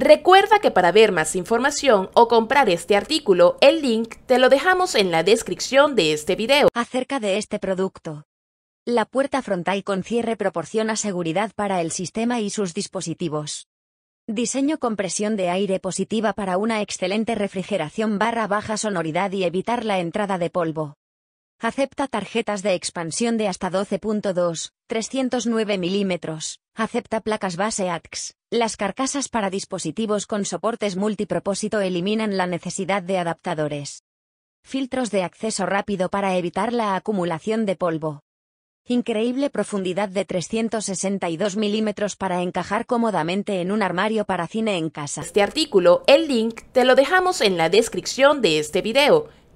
Recuerda que para ver más información o comprar este artículo, el link te lo dejamos en la descripción de este video. Acerca de este producto. La puerta frontal con cierre proporciona seguridad para el sistema y sus dispositivos. Diseño con presión de aire positiva para una excelente refrigeración barra baja sonoridad y evitar la entrada de polvo. Acepta tarjetas de expansión de hasta 12.2, 309 milímetros. Acepta placas base ATX. Las carcasas para dispositivos con soportes multipropósito eliminan la necesidad de adaptadores. Filtros de acceso rápido para evitar la acumulación de polvo. Increíble profundidad de 362 milímetros para encajar cómodamente en un armario para cine en casa. Este artículo, el link, te lo dejamos en la descripción de este video.